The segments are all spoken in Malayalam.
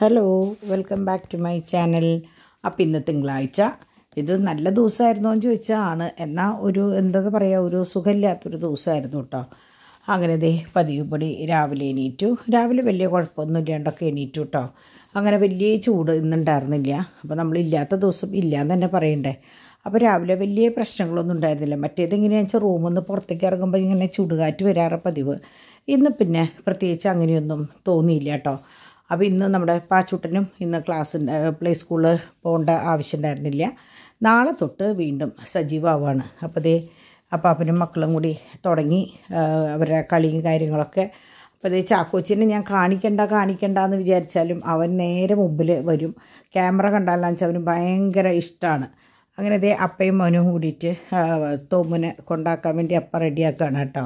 hello welcome back to my channel അപ്പം ഇന്ന് തിങ്കളാഴ്ച ഇത് നല്ല ദിവസമായിരുന്നു എന്ന് ചോദിച്ചാൽ ആണ് എന്നാൽ ഒരു എന്താ പറയുക ഒരു സുഖമില്ലാത്തൊരു ദിവസമായിരുന്നു കേട്ടോ അങ്ങനെ ദേ പതിവ് പടി രാവിലെ എണീറ്റു രാവിലെ വലിയ കുഴപ്പമൊന്നും ഇല്ലാണ്ടൊക്കെ എണീറ്റു കേട്ടോ അങ്ങനെ വലിയ ചൂട് ഇന്നുണ്ടായിരുന്നില്ല അപ്പോൾ നമ്മൾ ഇല്ലാത്ത ദിവസം ഇല്ല എന്ന് തന്നെ പറയണ്ടേ അപ്പോൾ രാവിലെ വലിയ പ്രശ്നങ്ങളൊന്നും ഉണ്ടായിരുന്നില്ല മറ്റേത് എങ്ങനെയാണെന്ന് വെച്ചാൽ റൂമിൽ പുറത്തേക്ക് ഇറങ്ങുമ്പോൾ ഇങ്ങനെ ചൂടുകാറ്റ് വരാറ് പതിവ് ഇന്ന് പിന്നെ പ്രത്യേകിച്ച് അങ്ങനെയൊന്നും തോന്നിയില്ല കേട്ടോ അപ്പോൾ ഇന്ന് നമ്മുടെ പാച്ചുട്ടനും ഇന്ന് ക്ലാസ് പ്ലേ സ്കൂളിൽ പോകേണ്ട ഉണ്ടായിരുന്നില്ല നാളെ തൊട്ട് വീണ്ടും സജീവമാവാണ് അപ്പോൾ അതേ അപ്പാപ്പനും മക്കളും കൂടി തുടങ്ങി അവരുടെ കളിയും കാര്യങ്ങളൊക്കെ അപ്പോൾ അതേ ചാക്കോച്ചിനെ ഞാൻ കാണിക്കണ്ട കാണിക്കണ്ട എന്ന് വിചാരിച്ചാലും അവൻ നേരെ മുമ്പിൽ വരും ക്യാമറ കണ്ടാലും വെച്ചാൽ അവന് ഭയങ്കര ഇഷ്ടമാണ് അങ്ങനെ അതേ അപ്പയും മോനും കൂടിയിട്ട് തോമ്മനെ കൊണ്ടാക്കാൻ വേണ്ടി അപ്പ റെഡിയാക്കുകയാണ് കേട്ടോ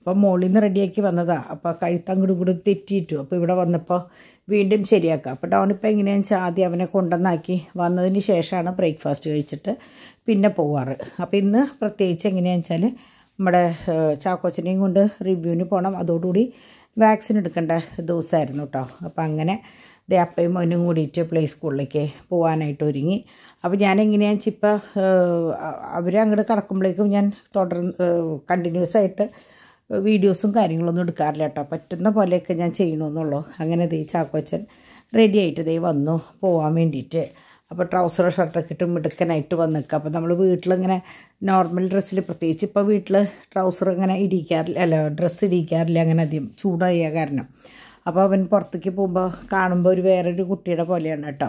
അപ്പം മുകളിൽ നിന്ന് റെഡിയാക്കി വന്നതാണ് അപ്പോൾ കഴുത്തങ്ങോട്ടും കൂടെ തെറ്റിയിട്ടു അപ്പോൾ ഇവിടെ വന്നപ്പോൾ വീണ്ടും ശരിയാക്കുക അപ്പോൾ ടൗണിപ്പോൾ എങ്ങനെയാണെന്ന് വെച്ചാൽ ആദ്യം അവനെ കൊണ്ടുവന്നാക്കി വന്നതിന് ശേഷമാണ് ബ്രേക്ക്ഫാസ്റ്റ് കഴിച്ചിട്ട് പിന്നെ പോവാറ് അപ്പോൾ ഇന്ന് പ്രത്യേകിച്ച് എങ്ങനെയാണെന്ന് വെച്ചാൽ നമ്മുടെ ചാക്കോച്ചനെയും കൊണ്ട് റിവ്യൂവിന് പോകണം അതോടുകൂടി വാക്സിൻ എടുക്കേണ്ട ദിവസമായിരുന്നു കേട്ടോ അപ്പോൾ അങ്ങനെ ദേ അപ്പയും മോനും കൂടിയിട്ട് പ്ലേ സ്കൂളിലേക്ക് പോകാനായിട്ട് ഒരുങ്ങി അപ്പോൾ ഞാൻ എങ്ങനെയാണെന്ന് വെച്ചാൽ ഇപ്പോൾ അവരങ്ങോട്ട് കടക്കുമ്പോഴേക്കും ഞാൻ തുടർന്ന് കണ്ടിന്യൂസ് ആയിട്ട് വീഡിയോസും കാര്യങ്ങളൊന്നും എടുക്കാറില്ല കേട്ടോ പറ്റുന്ന പോലെയൊക്കെ ഞാൻ ചെയ്യണമെന്നുള്ളൂ അങ്ങനെ ദേ ചാക്കോച്ചൻ റെഡി ആയിട്ട് ദേ വന്നു പോകാൻ വേണ്ടിയിട്ട് അപ്പോൾ ട്രൗസർ ഷർട്ടൊക്കെ ഇട്ട് മിടുക്കനായിട്ട് നിൽക്കുക അപ്പോൾ നമ്മൾ വീട്ടിലിങ്ങനെ നോർമൽ ഡ്രസ്സിൽ പ്രത്യേകിച്ച് ഇപ്പോൾ വീട്ടിൽ ട്രൗസർ ഇങ്ങനെ ഇടിക്കാറില്ല അല്ല ഡ്രസ്സ് ഇടിക്കാറില്ല അങ്ങനെ അധികം ചൂടായ കാരണം അപ്പോൾ അവൻ പുറത്തേക്ക് പോകുമ്പോൾ കാണുമ്പോൾ ഒരു വേറൊരു കുട്ടിയുടെ പോലെയാണ് കേട്ടോ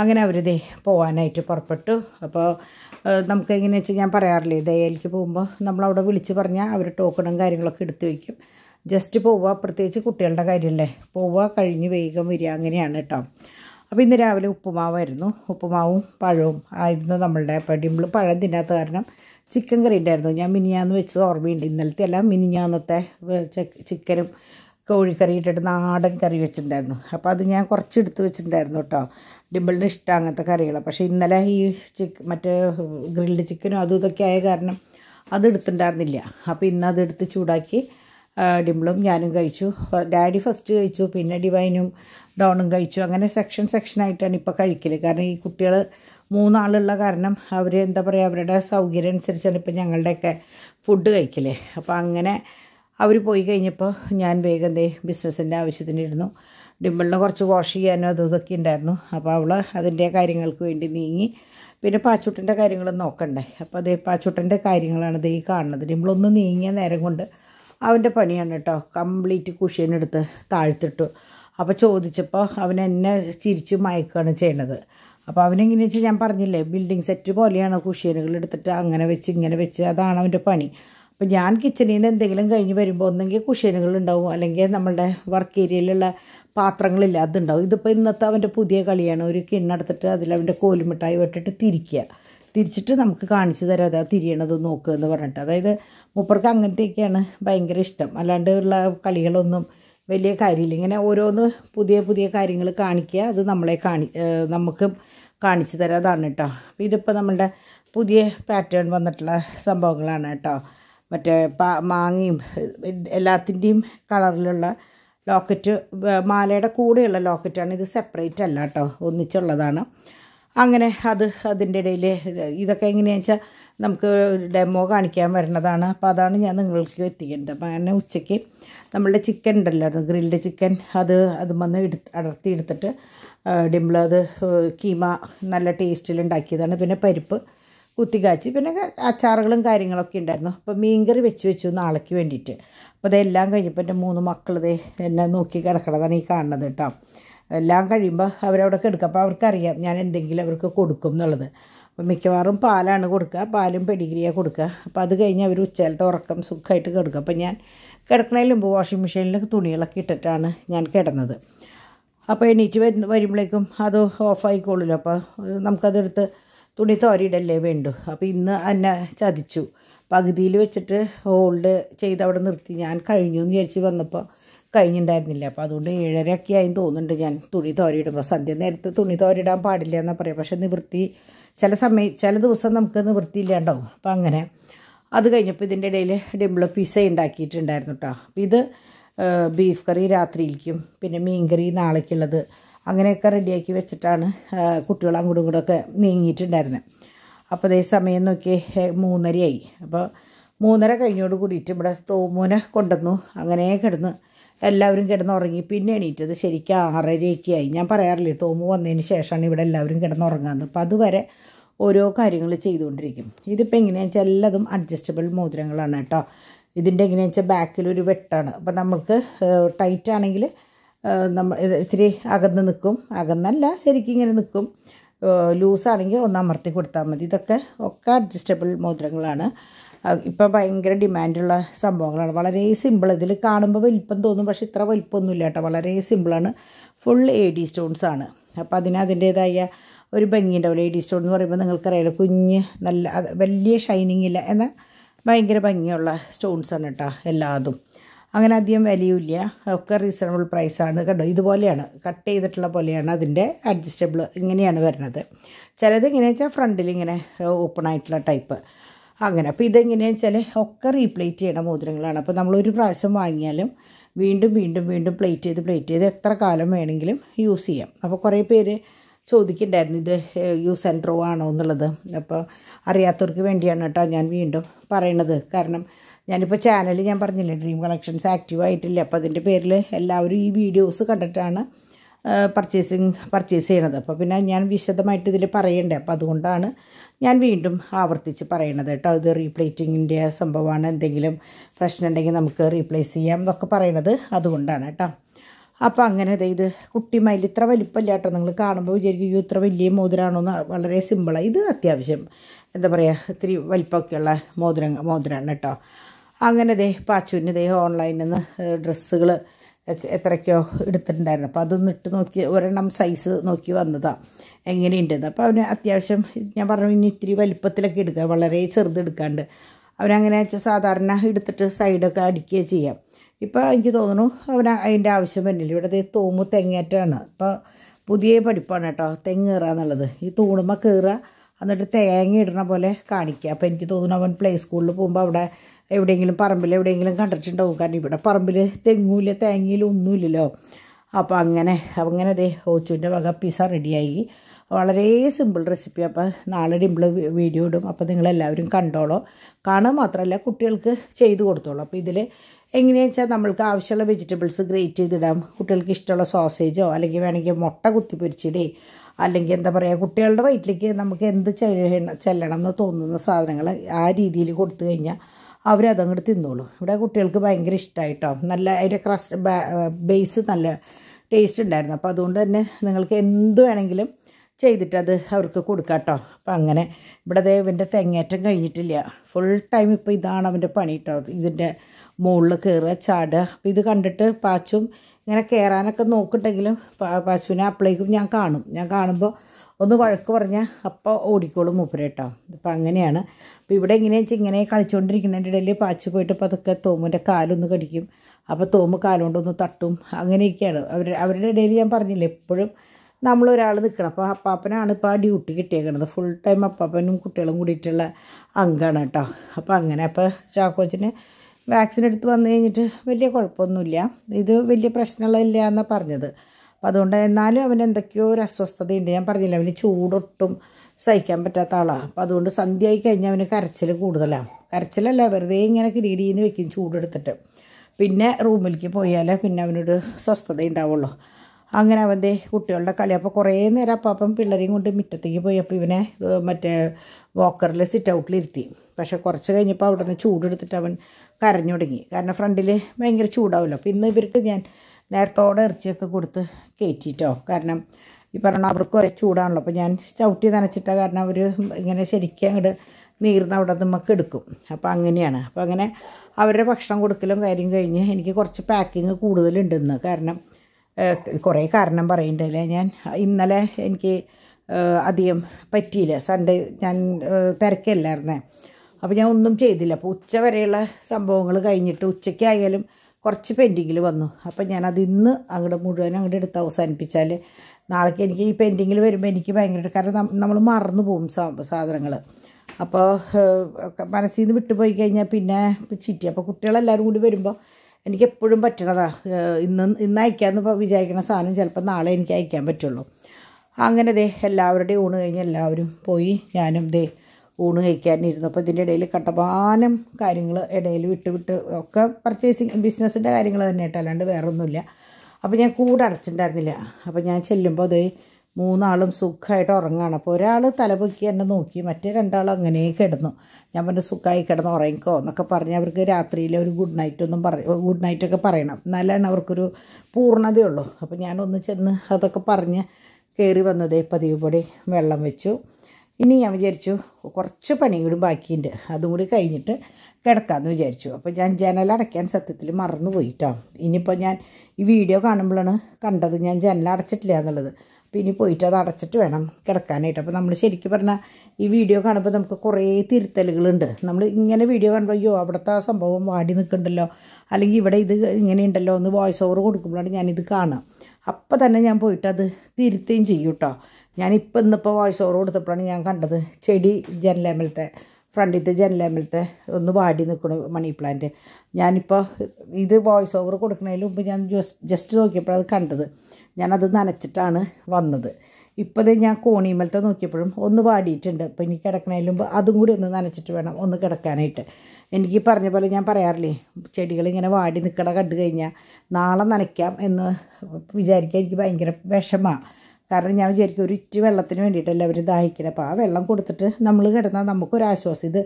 അങ്ങനെ അവരിതേ പോകാനായിട്ട് പുറപ്പെട്ടു അപ്പോൾ നമുക്ക് എങ്ങനെയാണെന്ന് വെച്ചാൽ ഞാൻ പറയാറില്ലേ ദയയിലേക്ക് പോകുമ്പോൾ നമ്മളവിടെ വിളിച്ച് പറഞ്ഞാൽ അവർ ടോക്കണും കാര്യങ്ങളൊക്കെ എടുത്തു വയ്ക്കും ജസ്റ്റ് പോവുക പ്രത്യേകിച്ച് കുട്ടികളുടെ കാര്യമല്ലേ പോവുക കഴിഞ്ഞ് വേഗം വരിക അങ്ങനെയാണ് കേട്ടോ അപ്പോൾ ഇന്ന് രാവിലെ ഉപ്പുമാവായിരുന്നു ഉപ്പുമാവും പഴവും ആയിരുന്നു നമ്മളുടെ അപ്പോൾ പഴം തിന്നാത്ത കാരണം ചിക്കൻ കറി ഉണ്ടായിരുന്നു ഞാൻ മിനിയാന്ന് വെച്ചത് ഓർമ്മയുണ്ട് ഇന്നലത്തെ അല്ല മിനിഞ്ഞാന്നത്തെ ചിക്കനും കോഴിക്കറി ഇട്ടിട്ട് നാടൻ കറി വെച്ചിട്ടുണ്ടായിരുന്നു അപ്പോൾ അത് ഞാൻ കുറച്ച് എടുത്ത് വെച്ചിട്ടുണ്ടായിരുന്നു കേട്ടോ ഡിമ്പിളിന് ഇഷ്ടം അങ്ങനത്തെ കറികൾ പക്ഷേ ഇന്നലെ ഈ ചിക്ക് മറ്റേ ഗ്രിൽഡ് ചിക്കനും അതും ഇതൊക്കെ ആയ കാരണം അത് എടുത്തിട്ടുണ്ടായിരുന്നില്ല അപ്പോൾ ഇന്ന് അത് എടുത്ത് ചൂടാക്കി ഡിമ്പിളും ഞാനും കഴിച്ചു ഡാഡി ഫസ്റ്റ് കഴിച്ചു പിന്നെ ഡിവൈനും ഡോണും കഴിച്ചു അങ്ങനെ സെക്ഷൻ സെക്ഷനായിട്ടാണ് ഇപ്പോൾ കഴിക്കൽ കാരണം ഈ കുട്ടികൾ മൂന്നാളുള്ള കാരണം അവർ എന്താ പറയുക അവരുടെ സൗകര്യം അനുസരിച്ചാണ് ഇപ്പോൾ ഞങ്ങളുടെയൊക്കെ ഫുഡ് കഴിക്കലേ അപ്പോൾ അങ്ങനെ അവർ പോയി കഴിഞ്ഞപ്പോൾ ഞാൻ വേഗം ദേ ബിസിനസ്സിൻ്റെ ആവശ്യത്തിനിരുന്നു ഡിമ്പിളിനെ കുറച്ച് വാഷ് ചെയ്യാനും അതും ഇതൊക്കെ ഉണ്ടായിരുന്നു അപ്പോൾ അവൾ അതിൻ്റെ കാര്യങ്ങൾക്ക് വേണ്ടി നീങ്ങി പിന്നെ പാച്ചുട്ടൻ്റെ കാര്യങ്ങൾ നോക്കണ്ടേ അപ്പോൾ അതേ പാച്ചുട്ടൻ്റെ കാര്യങ്ങളാണ് ഇത് ഈ കാണുന്നത് ഡിമ്പിളൊന്ന് നീങ്ങിയ നേരം കൊണ്ട് അവൻ്റെ പണിയാണ് കേട്ടോ കംപ്ലീറ്റ് കുഷ്യനെടുത്ത് താഴ്ത്തിട്ടു അപ്പോൾ ചോദിച്ചപ്പോൾ അവൻ എന്നെ ചിരിച്ച് മയക്കുകയാണ് ചെയ്യണത് അപ്പോൾ അവനെങ്ങനെയാണെന്ന് വെച്ചാൽ ഞാൻ പറഞ്ഞില്ലേ ബിൽഡിംഗ് സെറ്റ് പോലെയാണ് കുഷ്യനുകൾ എടുത്തിട്ട് അങ്ങനെ വെച്ച് ഇങ്ങനെ വെച്ച് അതാണ് അവൻ്റെ പണി അപ്പോൾ ഞാൻ കിച്ചണിൽ നിന്ന് എന്തെങ്കിലും കഴിഞ്ഞ് വരുമ്പോൾ ഒന്നെങ്കിൽ കുഷ്യനുകൾ ഉണ്ടാവും അല്ലെങ്കിൽ നമ്മളുടെ വർക്ക് ഏരിയയിലുള്ള പാത്രങ്ങളില്ലാതെ ഉണ്ടാവും ഇതിപ്പോൾ ഇന്നത്തെ അവൻ്റെ പുതിയ കളിയാണ് ഒരു കിണ്ണെടുത്തിട്ട് അതിൽ അവൻ്റെ കോലുമിട്ടായി വിട്ടിട്ട് തിരിക്കുക തിരിച്ചിട്ട് നമുക്ക് കാണിച്ചു തരാം അതാ തിരിയണത് നോക്കുക എന്ന് പറഞ്ഞിട്ട് അതായത് മൂപ്പർക്ക് അങ്ങനത്തെയൊക്കെയാണ് ഭയങ്കര ഇഷ്ടം അല്ലാണ്ട് ഉള്ള കളികളൊന്നും വലിയ കാര്യമില്ല ഇങ്ങനെ ഓരോന്ന് പുതിയ പുതിയ കാര്യങ്ങൾ കാണിക്കുക അത് നമ്മളെ കാണി നമുക്ക് കാണിച്ചു തരാതാണ് കേട്ടോ അപ്പോൾ ഇതിപ്പോൾ നമ്മളുടെ പുതിയ പാറ്റേൺ വന്നിട്ടുള്ള സംഭവങ്ങളാണ് കേട്ടോ മറ്റേ പാ മാങ്ങയും എല്ലാത്തിൻ്റെയും കളറിലുള്ള ലോക്കറ്റ് മാലയുടെ കൂടെയുള്ള ലോക്കറ്റാണ് ഇത് സെപ്പറേറ്റ് അല്ല കേട്ടോ ഒന്നിച്ചുള്ളതാണ് അങ്ങനെ അത് അതിൻ്റെ ഇടയിൽ ഇതൊക്കെ എങ്ങനെയാ വെച്ചാൽ നമുക്ക് ഡെമോ കാണിക്കാൻ വരുന്നതാണ് അപ്പോൾ അതാണ് ഞാൻ നിങ്ങൾക്ക് എത്തിക്കേണ്ടത് അപ്പം അങ്ങനെ ഉച്ചയ്ക്ക് നമ്മളുടെ ചിക്കൻ ഉണ്ടല്ലോ ഗ്രിൽഡ് ചിക്കൻ അത് അത് വന്ന് എടുത്ത് അടർത്തി എടുത്തിട്ട് ഡിംബിൾ അത് കീമ നല്ല ടേസ്റ്റിൽ ഉണ്ടാക്കിയതാണ് പിന്നെ പരിപ്പ് കുത്തിക്കാച്ചി പിന്നെ അച്ചാറുകളും കാര്യങ്ങളൊക്കെ ഉണ്ടായിരുന്നു അപ്പോൾ മീൻകറി വെച്ച് വെച്ചു നാളേക്ക് വേണ്ടിയിട്ട് അപ്പോൾ ഇതെല്ലാം കഴിഞ്ഞപ്പോൾ എൻ്റെ മൂന്ന് മക്കൾ ഇത് എന്നെ നോക്കി കിടക്കണതാണ് ഈ കാണുന്നത് കേട്ടോ എല്ലാം കഴിയുമ്പോൾ അവരവിടെ കിടക്കുക അപ്പോൾ അവർക്കറിയാം ഞാൻ എന്തെങ്കിലും അവർക്ക് കൊടുക്കും എന്നുള്ളത് അപ്പോൾ മിക്കവാറും പാലാണ് കൊടുക്കുക പാലും പെഡിഗ്രിയാണ് കൊടുക്കുക അപ്പോൾ അത് കഴിഞ്ഞ് അവർ ഉച്ചയിലത്തെ ഉറക്കം സുഖമായിട്ട് കിടക്കുക അപ്പോൾ ഞാൻ കിടക്കണതിന് മുമ്പ് വാഷിംഗ് മെഷീനിൽ തുണികളൊക്കെ ഇട്ടിട്ടാണ് ഞാൻ കിടന്നത് അപ്പോൾ എണീറ്റ് വരുന്ന വരുമ്പോഴേക്കും അത് ഓഫായിക്കോളുമല്ലോ അപ്പോൾ നമുക്കതെടുത്ത് തുണി തോരിയിടല്ലേ വേണ്ടു അപ്പോൾ ഇന്ന് എന്നെ ചതിച്ചു പകുതിയിൽ വെച്ചിട്ട് ഹോൾഡ് ചെയ്ത് അവിടെ നിർത്തി ഞാൻ കഴിഞ്ഞു എന്ന് വിചാരിച്ച് വന്നപ്പോൾ കഴിഞ്ഞിട്ടുണ്ടായിരുന്നില്ല അപ്പോൾ അതുകൊണ്ട് ഏഴരയൊക്കെ ആയി തോന്നുന്നുണ്ട് ഞാൻ തുണി തോരയിടുമ്പോൾ സന്ധ്യ നേരത്തെ തുണി തോരയിടാൻ പാടില്ല എന്ന് പറയാം പക്ഷേ നിവൃത്തി ചില സമയം ചില ദിവസം നമുക്ക് നിവൃത്തിയില്ലാണ്ടാവും അപ്പോൾ അങ്ങനെ അത് കഴിഞ്ഞപ്പോൾ ഇതിൻ്റെ ഇടയിൽ ഡിംബിൾ പിസ ഉണ്ടാക്കിയിട്ടുണ്ടായിരുന്നു കേട്ടോ അപ്പോൾ ഇത് ബീഫ് കറി രാത്രിയിലേക്കും പിന്നെ മീൻ കറി നാളേക്കുള്ളത് അങ്ങനെയൊക്കെ റെഡിയാക്കി വെച്ചിട്ടാണ് കുട്ടികൾ അങ്ങോട്ടും ഇങ്ങോട്ടൊക്കെ നീങ്ങിയിട്ടുണ്ടായിരുന്നത് അപ്പോൾ അതേ സമയം നോക്കിയേ മൂന്നരയായി അപ്പോൾ മൂന്നര കഴിഞ്ഞോട് കൂടിയിട്ട് ഇവിടെ തോമൂന കൊണ്ടുവന്നു അങ്ങനെ കിടന്ന് എല്ലാവരും കിടന്നുറങ്ങി പിന്നെ എണീറ്റത് ശരിക്കും ആറരയൊക്കെയായി ആയി ഞാൻ പറയാറില്ലേ തോമു വന്നതിന് ശേഷമാണ് ഇവിടെ എല്ലാവരും കിടന്നുറങ്ങാന്ന് അപ്പോൾ അതുവരെ ഓരോ കാര്യങ്ങൾ ചെയ്തുകൊണ്ടിരിക്കും ഇതിപ്പോൾ എങ്ങനെയാണെന്ന് വെച്ചാൽ എല്ലാതും അഡ്ജസ്റ്റബിൾ മോതിരങ്ങളാണ് കേട്ടോ ഇതിൻ്റെ എങ്ങനെയാണെന്ന് വെച്ചാൽ ബാക്കിൽ ഒരു വെട്ടാണ് അപ്പോൾ നമ്മൾക്ക് ടൈറ്റ് ആണെങ്കിൽ ഇത് ഇത്തിരി അകന്ന് നിൽക്കും അകന്നല്ല ശരിക്കും ഇങ്ങനെ നിൽക്കും ലൂസാണെങ്കിൽ ഒന്ന് അമർത്തി കൊടുത്താൽ മതി ഇതൊക്കെ ഒക്കെ അഡ്ജസ്റ്റബിൾ മോതിരങ്ങളാണ് ഇപ്പോൾ ഭയങ്കര ഡിമാൻഡുള്ള സംഭവങ്ങളാണ് വളരെ സിമ്പിൾ ഇതിൽ കാണുമ്പോൾ വലിപ്പം തോന്നും പക്ഷേ ഇത്ര ഇല്ല കേട്ടോ വളരെ സിമ്പിളാണ് ഫുൾ എ ഡി സ്റ്റോൺസ് ആണ് അപ്പോൾ അതിന് അതിൻ്റേതായ ഒരു ഉണ്ടാവില്ല എ ഡി സ്റ്റോൺ എന്ന് പറയുമ്പോൾ നിങ്ങൾക്കറിയാലോ കുഞ്ഞ് നല്ല വലിയ ഷൈനിങ് ഇല്ല എന്നാൽ ഭയങ്കര ഭംഗിയുള്ള സ്റ്റോൺസാണ് കേട്ടോ എല്ലാതും അങ്ങനെ അധികം വിലയുമില്ല ഒക്കെ റീസണബിൾ പ്രൈസാണ് കണ്ടോ ഇതുപോലെയാണ് കട്ട് ചെയ്തിട്ടുള്ള പോലെയാണ് അതിൻ്റെ അഡ്ജസ്റ്റബിൾ ഇങ്ങനെയാണ് വരുന്നത് ചിലത് എങ്ങനെയാണെന്ന് വെച്ചാൽ ഫ്രണ്ടിൽ ഇങ്ങനെ ഓപ്പൺ ആയിട്ടുള്ള ടൈപ്പ് അങ്ങനെ അപ്പോൾ ഇതെങ്ങനെയാണെന്ന് വെച്ചാൽ ഒക്കെ റീപ്ലേറ്റ് ചെയ്യണ മോതിരങ്ങളാണ് അപ്പോൾ നമ്മൾ ഒരു പ്രാവശ്യം വാങ്ങിയാലും വീണ്ടും വീണ്ടും വീണ്ടും പ്ലേറ്റ് ചെയ്ത് പ്ലേറ്റ് ചെയ്ത് എത്ര കാലം വേണമെങ്കിലും യൂസ് ചെയ്യാം അപ്പോൾ കുറേ പേര് ചോദിക്കണ്ടായിരുന്നു ഇത് യൂസ് ആൻഡ് ത്രോ ആണോ എന്നുള്ളത് അപ്പോൾ അറിയാത്തവർക്ക് വേണ്ടിയാണ് കേട്ടോ ഞാൻ വീണ്ടും പറയണത് കാരണം ഞാനിപ്പോൾ ചാനൽ ഞാൻ പറഞ്ഞില്ലേ ഡ്രീം കളക്ഷൻസ് ആക്റ്റീവ് ആയിട്ടില്ല അപ്പോൾ അതിൻ്റെ പേരിൽ എല്ലാവരും ഈ വീഡിയോസ് കണ്ടിട്ടാണ് പർച്ചേസിങ് പർച്ചേസ് ചെയ്യണത് അപ്പോൾ പിന്നെ ഞാൻ വിശദമായിട്ട് ഇതിൽ പറയണ്ടേ അപ്പോൾ അതുകൊണ്ടാണ് ഞാൻ വീണ്ടും ആവർത്തിച്ച് പറയണത് കേട്ടോ ഇത് റീപ്ലേറ്റിങ്ങിൻ്റെ സംഭവമാണ് എന്തെങ്കിലും പ്രശ്നം ഉണ്ടെങ്കിൽ നമുക്ക് റീപ്ലേസ് ചെയ്യാം എന്നൊക്കെ പറയണത് അതുകൊണ്ടാണ് കേട്ടോ അപ്പോൾ അങ്ങനെ ഇത് കുട്ടി മയിൽ ഇത്ര വലിപ്പമില്ല കേട്ടോ നിങ്ങൾ കാണുമ്പോൾ വിചാരിക്കും അയ്യോ ഇത്ര വലിയ മോതിരാണോന്ന് വളരെ സിമ്പിളാണ് ഇത് അത്യാവശ്യം എന്താ പറയുക ഇത്തിരി വലിപ്പമൊക്കെയുള്ള മോതിരം മോതിരമാണ് കേട്ടോ അങ്ങനെ ദേ പാച്ചുവിന് ദേ ഓൺലൈനിൽ നിന്ന് ഡ്രസ്സുകൾ എത്രയ്ക്കോ എടുത്തിട്ടുണ്ടായിരുന്നു അപ്പോൾ അതൊന്ന് ഇട്ട് നോക്കി ഒരെണ്ണം സൈസ് നോക്കി വന്നതാണ് എങ്ങനെയുണ്ടെന്ന് അപ്പോൾ അവന് അത്യാവശ്യം ഞാൻ പറഞ്ഞു ഇനി ഇത്തിരി വലിപ്പത്തിലൊക്കെ എടുക്കുക വളരെ ചെറുത് എടുക്കാണ്ട് അവനങ്ങനെ വെച്ചാൽ സാധാരണ എടുത്തിട്ട് സൈഡൊക്കെ അടിക്കുക ചെയ്യാം ഇപ്പോൾ എനിക്ക് തോന്നുന്നു അവന് അതിൻ്റെ ആവശ്യം വരുന്നില്ല ഇവിടെ തോമു തെങ്ങേറ്റാണ് ഇപ്പോൾ പുതിയ പഠിപ്പാണ് കേട്ടോ തെങ്ങ് കയറുക എന്നുള്ളത് ഈ തൂണുമ്മ കയറുക എന്നിട്ട് തേങ്ങ ഇടണ പോലെ കാണിക്കുക അപ്പോൾ എനിക്ക് തോന്നുന്നു അവൻ പ്ലേ സ്കൂളിൽ പോകുമ്പോൾ അവിടെ എവിടെയെങ്കിലും പറമ്പിൽ എവിടെയെങ്കിലും കണ്ടിട്ടുണ്ടാവും കാരണം ഇവിടെ പറമ്പിൽ തെങ്ങൂല്ല തേങ്ങയില്ല ഒന്നുമില്ലല്ലോ അപ്പോൾ അങ്ങനെ അങ്ങനെ ദേ ഓച്ചുവിൻ്റെ വക പിസ റെഡിയായി വളരെ സിമ്പിൾ റെസിപ്പി അപ്പോൾ നാളെ ഡിമ്പിൾ വീഡിയോ ഇടും അപ്പോൾ നിങ്ങളെല്ലാവരും കണ്ടോളോ കാണുക മാത്രമല്ല കുട്ടികൾക്ക് ചെയ്ത് കൊടുത്തോളൂ അപ്പോൾ ഇതിൽ എങ്ങനെയാണെന്ന് വെച്ചാൽ നമ്മൾക്ക് ആവശ്യമുള്ള വെജിറ്റബിൾസ് ഗ്രേറ്റ് ചെയ്തിടാം കുട്ടികൾക്ക് ഇഷ്ടമുള്ള സോസേജോ അല്ലെങ്കിൽ വേണമെങ്കിൽ മുട്ട കുത്തി പൊരിച്ചിടേ അല്ലെങ്കിൽ എന്താ പറയുക കുട്ടികളുടെ വയറ്റിലേക്ക് നമുക്ക് എന്ത് ചെല്ലണം എന്ന് തോന്നുന്ന സാധനങ്ങൾ ആ രീതിയിൽ കൊടുത്തു കഴിഞ്ഞാൽ അവരതങ്ങോട്ട് തിന്നോളൂ ഇവിടെ കുട്ടികൾക്ക് ഭയങ്കര ഇഷ്ടമായിട്ടോ നല്ല അതിൻ്റെ ക്രസ്റ്റ് ബേസ് നല്ല ടേസ്റ്റ് ഉണ്ടായിരുന്നു അപ്പോൾ അതുകൊണ്ട് തന്നെ നിങ്ങൾക്ക് എന്ത് വേണമെങ്കിലും ചെയ്തിട്ടത് അവർക്ക് കൊടുക്കാം കേട്ടോ അപ്പം അങ്ങനെ ഇവിടെ ദേവൻ്റെ തെങ്ങേറ്റം കഴിഞ്ഞിട്ടില്ല ഫുൾ ടൈം ഇപ്പോൾ ഇതാണ് അവൻ്റെ പണി കേട്ടോ ഇതിൻ്റെ മുകളിൽ കയറുക ചാടുക അപ്പോൾ ഇത് കണ്ടിട്ട് പാച്ചും ഇങ്ങനെ കയറാനൊക്കെ നോക്കിണ്ടെങ്കിലും പാച്ചുവിനെ അപ്പളേക്കും ഞാൻ കാണും ഞാൻ കാണുമ്പോൾ ഒന്ന് വഴക്ക് പറഞ്ഞാൽ അപ്പോൾ ഓടിക്കോളും മൂപ്പര് കേട്ടോ അപ്പോൾ അങ്ങനെയാണ് അപ്പോൾ ഇവിടെ എങ്ങനെയാണെന്ന് വെച്ചാൽ ഇങ്ങനെ കളിച്ചുകൊണ്ടിരിക്കുന്നതിൻ്റെ ഇടയിൽ പാച്ച് പോയിട്ട് അതൊക്കെ തോമൻ്റെ കാലൊന്ന് കടിക്കും അപ്പോൾ തോമ് കാലുകൊണ്ടൊന്ന് തട്ടും അങ്ങനെയൊക്കെയാണ് അവർ അവരുടെ ഇടയിൽ ഞാൻ പറഞ്ഞില്ല എപ്പോഴും നമ്മളൊരാൾ നിൽക്കണം അപ്പോൾ അപ്പാപ്പനാണ് ഇപ്പോൾ ആ ഡ്യൂട്ടി കിട്ടിയേക്കണത് ഫുൾ ടൈം അപ്പാപ്പനും കുട്ടികളും കൂടിയിട്ടുള്ള അംഗമാണ് കേട്ടോ അപ്പോൾ അങ്ങനെ അപ്പോൾ ചാക്കോച്ചിന് വാക്സിൻ എടുത്ത് വന്നു കഴിഞ്ഞിട്ട് വലിയ കുഴപ്പമൊന്നുമില്ല ഇത് വലിയ പ്രശ്നമുള്ളതില്ല എന്നാണ് പറഞ്ഞത് അപ്പോൾ അതുകൊണ്ട് എന്നാലും അവന് എന്തൊക്കെയോ ഒരു അസ്വസ്ഥതയുണ്ട് ഞാൻ പറഞ്ഞില്ല അവന് ചൂടൊട്ടും സഹിക്കാൻ പറ്റാത്ത ആളാണ് അപ്പോൾ അതുകൊണ്ട് സന്ധ്യയായി കഴിഞ്ഞാൽ അവന് കരച്ചിൽ കൂടുതലാണ് കരച്ചിലല്ല വെറുതെ ഇങ്ങനെ കിടീടിന്ന് വെക്കും ചൂടെടുത്തിട്ട് പിന്നെ റൂമിലേക്ക് പോയാലേ പിന്നെ അവനൊരു സ്വസ്ഥത ഉണ്ടാവുള്ളൂ അങ്ങനെ അവൻ്റെ കുട്ടികളുടെ കളി അപ്പോൾ കുറേ നേരം അപ്പം പിള്ളേരെയും കൊണ്ട് മുറ്റത്തേക്ക് പോയി അപ്പോൾ ഇവനെ മറ്റേ വോക്കറിൽ സിറ്റ് ഔട്ടിലിരുത്തി പക്ഷേ കുറച്ച് കഴിഞ്ഞപ്പോൾ അവിടെ നിന്ന് ചൂടെടുത്തിട്ട് അവൻ കരഞ്ഞു തുടങ്ങി കാരണം ഫ്രണ്ടിൽ ഭയങ്കര ചൂടാവുമല്ലോ അപ്പോൾ ഇന്ന് ഇവർക്ക് ഞാൻ നേരത്തോടെ ഇറച്ചിയൊക്കെ കൊടുത്ത് കയറ്റിയിട്ടോ കാരണം ഈ പറഞ്ഞ അവർക്ക് കുറേ ചൂടാണല്ലോ അപ്പോൾ ഞാൻ ചവിട്ടി നനച്ചിട്ട കാരണം അവർ ഇങ്ങനെ ശരിക്കും അങ്ങോട്ട് നീർന്ന് അവിടെ നമുക്ക് എടുക്കും അപ്പോൾ അങ്ങനെയാണ് അപ്പോൾ അങ്ങനെ അവരുടെ ഭക്ഷണം കൊടുക്കലും കാര്യം കഴിഞ്ഞ് എനിക്ക് കുറച്ച് പാക്കിങ് കൂടുതലുണ്ടെന്ന് കാരണം കുറേ കാരണം പറയണ്ടല്ലേ ഞാൻ ഇന്നലെ എനിക്ക് അധികം പറ്റിയില്ല സൺഡേ ഞാൻ തിരക്കല്ലായിരുന്നേ അപ്പോൾ ഞാൻ ഒന്നും ചെയ്തില്ല അപ്പോൾ ഉച്ച വരെയുള്ള സംഭവങ്ങൾ കഴിഞ്ഞിട്ട് ഉച്ചയ്ക്കായാലും കുറച്ച് പെൻഡിങ്ങിൽ വന്നു അപ്പം ഞാനത് ഇന്ന് അങ്ങോട്ട് മുഴുവൻ അങ്ങോട്ട് എടുത്ത് അവസാനിപ്പിച്ചാൽ നാളേക്ക് എനിക്ക് ഈ പെൻഡിങ്ങിൽ വരുമ്പോൾ എനിക്ക് ഭയങ്കര കാരണം നമ്മൾ മറന്നു പോകും സാധനങ്ങൾ അപ്പോൾ മനസ്സിൽ നിന്ന് വിട്ടുപോയി കഴിഞ്ഞാൽ പിന്നെ ചിറ്റി അപ്പോൾ കുട്ടികളെല്ലാവരും കൂടി വരുമ്പോൾ എനിക്ക് എപ്പോഴും പറ്റണതാ ഇന്ന് ഇന്ന് അയക്കാമെന്ന് വിചാരിക്കുന്ന സാധനം ചിലപ്പോൾ നാളെ എനിക്ക് അയക്കാൻ പറ്റുള്ളൂ അങ്ങനെ ദേ എല്ലാവരുടെയും ഊണ് കഴിഞ്ഞ് എല്ലാവരും പോയി ഞാനും ദേ ഊണ് കഴിക്കാനിരുന്നു അപ്പോൾ ഇതിൻ്റെ ഇടയിൽ കട്ടപാനം കാര്യങ്ങൾ ഇടയിൽ വിട്ട് വിട്ട് ഒക്കെ പർച്ചേസിങ് ബിസിനസ്സിൻ്റെ കാര്യങ്ങൾ തന്നെ ആയിട്ട് അല്ലാണ്ട് വേറൊന്നുമില്ല അപ്പോൾ ഞാൻ കൂടെ അടച്ചിട്ടുണ്ടായിരുന്നില്ല അപ്പോൾ ഞാൻ ചെല്ലുമ്പോൾ അത് മൂന്നാളും സുഖമായിട്ട് ഉറങ്ങാണ് അപ്പോൾ ഒരാൾ തലപൊക്കി എന്നെ നോക്കി മറ്റേ രണ്ടാളും അങ്ങനെ കിടന്നു ഞാൻ പറഞ്ഞ സുഖമായി കിടന്ന് ഉറങ്ങിക്കോ എന്നൊക്കെ പറഞ്ഞ് അവർക്ക് രാത്രിയിൽ ഒരു ഗുഡ് നൈറ്റ് ഒന്നും പറ ഗുഡ് നൈറ്റ് ഒക്കെ പറയണം എന്നാലാണ് അവർക്കൊരു പൂർണ്ണതയുള്ളൂ അപ്പോൾ ഞാനൊന്ന് ചെന്ന് അതൊക്കെ പറഞ്ഞ് കയറി വന്നതേ പതിവ് പൊടി വെള്ളം വെച്ചു ഇനി ഞാൻ വിചാരിച്ചു കുറച്ച് പണികളും ബാക്കിയുണ്ട് അതും കൂടി കഴിഞ്ഞിട്ട് കിടക്കാമെന്ന് വിചാരിച്ചു അപ്പോൾ ഞാൻ ജനൽ അടയ്ക്കാൻ സത്യത്തിൽ മറന്നു പോയിട്ടാണ് ഇനിയിപ്പോൾ ഞാൻ ഈ വീഡിയോ കാണുമ്പോഴാണ് കണ്ടത് ഞാൻ ജനൽ അടച്ചിട്ടില്ല എന്നുള്ളത് അപ്പോൾ ഇനി പോയിട്ട് അത് അടച്ചിട്ട് വേണം കിടക്കാനായിട്ട് അപ്പോൾ നമ്മൾ ശരിക്കും പറഞ്ഞാൽ ഈ വീഡിയോ കാണുമ്പോൾ നമുക്ക് കുറേ തിരുത്തലുകളുണ്ട് നമ്മൾ ഇങ്ങനെ വീഡിയോ കാണുമ്പോൾ അയ്യോ അവിടുത്തെ ആ സംഭവം വാടി നിൽക്കുന്നുണ്ടല്ലോ അല്ലെങ്കിൽ ഇവിടെ ഇത് ഇങ്ങനെ ഉണ്ടല്ലോ എന്ന് വോയിസ് ഓവർ കൊടുക്കുമ്പോഴാണ് ഞാനിത് കാണുക അപ്പോൾ തന്നെ ഞാൻ പോയിട്ട് അത് തിരുത്തുകയും ചെയ്യും കേട്ടോ ഇപ്പം ഇന്നിപ്പോൾ വോയിസ് ഓവർ കൊടുത്തപ്പോഴാണ് ഞാൻ കണ്ടത് ചെടി ജനലേമലത്തെ ഫ്രണ്ടിലത്തെ ജനലേമലത്തെ ഒന്ന് വാടി നിൽക്കണു മണി പ്ലാന്റ് ഞാനിപ്പോൾ ഇത് വോയിസ് ഓവർ കൊടുക്കുന്നതിന് മുമ്പ് ഞാൻ ജസ്റ്റ് നോക്കിയപ്പോൾ അത് കണ്ടത് ഞാനത് നനച്ചിട്ടാണ് വന്നത് ഇപ്പോൾ ഞാൻ കോണിമലത്തെ നോക്കിയപ്പോഴും ഒന്ന് വാടിയിട്ടുണ്ട് അപ്പോൾ ഇനി കിടക്കണതിന് മുമ്പ് അതും കൂടി ഒന്ന് നനച്ചിട്ട് വേണം ഒന്ന് കിടക്കാനായിട്ട് എനിക്ക് പറഞ്ഞ പോലെ ഞാൻ പറയാറില്ലേ ചെടികൾ ഇങ്ങനെ വാടി നിൽക്കണ കണ്ടു കഴിഞ്ഞാൽ നാളെ നനയ്ക്കാം എന്ന് വിചാരിക്കാൻ എനിക്ക് ഭയങ്കര വിഷമമാണ് കാരണം ഞാൻ വിചാരിക്കും ഒരു ഇറ്റ് വെള്ളത്തിന് വേണ്ടിയിട്ടല്ലേ അവർ ദാഹിക്കണം അപ്പോൾ ആ വെള്ളം കൊടുത്തിട്ട് നമ്മൾ കിടന്നാൽ നമുക്കൊരാശ്വാസം ഇത്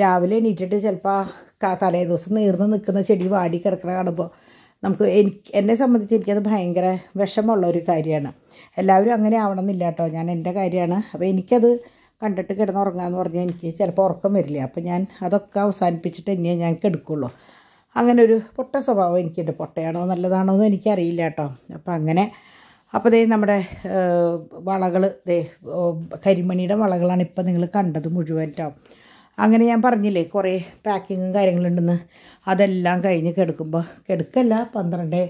രാവിലെ എണീറ്റിട്ട് ചിലപ്പോൾ തലേ ദിവസം നീർന്ന് നിൽക്കുന്ന ചെടി വാടി കിടക്കണ കാണുമ്പോൾ നമുക്ക് എനിക്ക് എന്നെ സംബന്ധിച്ച് എനിക്കത് ഭയങ്കര വിഷമമുള്ള ഒരു കാര്യമാണ് എല്ലാവരും അങ്ങനെ ആവണം എന്നില്ല കേട്ടോ ഞാൻ എൻ്റെ കാര്യമാണ് അപ്പോൾ എനിക്കത് കണ്ടിട്ട് കിടന്നുറങ്ങാമെന്ന് പറഞ്ഞാൽ എനിക്ക് ചിലപ്പോൾ ഉറക്കം വരില്ല അപ്പോൾ ഞാൻ അതൊക്കെ അവസാനിപ്പിച്ചിട്ട് എന്നെ ഞാൻ കെടുക്കുള്ളൂ അങ്ങനെ ഒരു പൊട്ട സ്വഭാവം എനിക്കുണ്ട് പൊട്ടയാണോ നല്ലതാണോ എന്ന് എനിക്കറിയില്ല കേട്ടോ അപ്പോൾ അങ്ങനെ അപ്പോൾ ദേ നമ്മുടെ വളകൾ ദേ കരിമണിയുടെ വളകളാണ് ഇപ്പം നിങ്ങൾ കണ്ടത് മുഴുവൻ കേട്ടോ അങ്ങനെ ഞാൻ പറഞ്ഞില്ലേ കുറേ പാക്കിങ്ങും കാര്യങ്ങളുണ്ടെന്ന് അതെല്ലാം കഴിഞ്ഞ് കെടുക്കുമ്പോൾ കെടുക്കല്ല പന്ത്രണ്ട്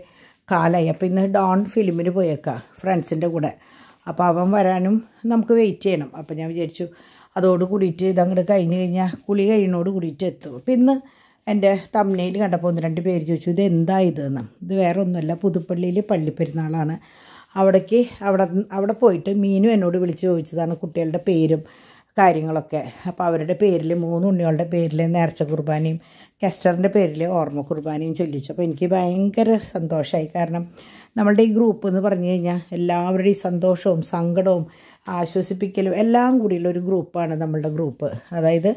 കാലായി അപ്പോൾ ഇന്ന് ഡോൺ ഫിലിമിന് പോയേക്കാം ഫ്രണ്ട്സിൻ്റെ കൂടെ അപ്പോൾ അവൻ വരാനും നമുക്ക് വെയിറ്റ് ചെയ്യണം അപ്പോൾ ഞാൻ വിചാരിച്ചു അതോട് കൂടിയിട്ട് ഇതങ്ങോട്ട് കഴിഞ്ഞ് കഴിഞ്ഞാൽ കുളി കഴിഞ്ഞോട് കൂടിയിട്ട് എത്തും അപ്പോൾ ഇന്ന് എൻ്റെ തമ്മനയിൽ കണ്ടപ്പോൾ ഒന്ന് രണ്ട് പേര് ചോദിച്ചു ഇത് എന്താ ഇതെന്ന് ഇത് വേറെ ഒന്നുമല്ല പുതുപ്പള്ളിയിൽ പള്ളിപ്പെരുന്നാളാണ് അവിടേക്ക് അവിടെ അവിടെ പോയിട്ട് മീനു എന്നോട് വിളിച്ച് ചോദിച്ചതാണ് കുട്ടികളുടെ പേരും കാര്യങ്ങളൊക്കെ അപ്പോൾ അവരുടെ പേരിൽ മൂന്ന് ഉണ്ണികളുടെ പേരിൽ നേർച്ച കുർബാനയും കെസ്റ്ററിൻ്റെ പേരിൽ ഓർമ്മ കുർബാനയും ചൊല്ലിച്ചു അപ്പോൾ എനിക്ക് ഭയങ്കര സന്തോഷമായി കാരണം നമ്മളുടെ ഈ ഗ്രൂപ്പ് എന്ന് പറഞ്ഞു കഴിഞ്ഞാൽ എല്ലാവരുടെയും സന്തോഷവും സങ്കടവും ആശ്വസിപ്പിക്കലും എല്ലാം കൂടിയുള്ള ഒരു ഗ്രൂപ്പാണ് നമ്മളുടെ ഗ്രൂപ്പ് അതായത്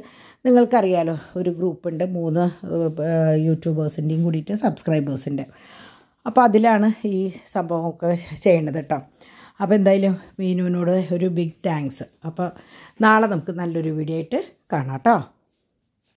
നിങ്ങൾക്കറിയാലോ ഒരു ഗ്രൂപ്പുണ്ട് മൂന്ന് യൂട്യൂബേഴ്സിൻ്റെയും കൂടിയിട്ട് സബ്സ്ക്രൈബേഴ്സിൻ്റെ അപ്പോൾ അതിലാണ് ഈ സംഭവമൊക്കെ ചെയ്യണത് കേട്ടോ അപ്പോൾ എന്തായാലും മീനുവിനോട് ഒരു ബിഗ് താങ്ക്സ് അപ്പോൾ നാളെ നമുക്ക് നല്ലൊരു വീഡിയോ ആയിട്ട് കാണാം കേട്ടോ